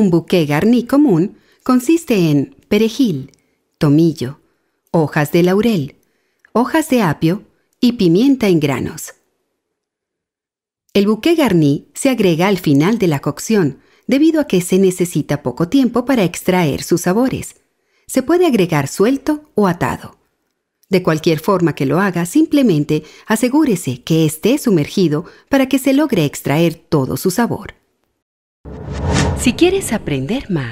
Un bouquet garni común consiste en perejil, tomillo, hojas de laurel, hojas de apio y pimienta en granos. El bouquet garni se agrega al final de la cocción debido a que se necesita poco tiempo para extraer sus sabores. Se puede agregar suelto o atado. De cualquier forma que lo haga, simplemente asegúrese que esté sumergido para que se logre extraer todo su sabor. Si quieres aprender más,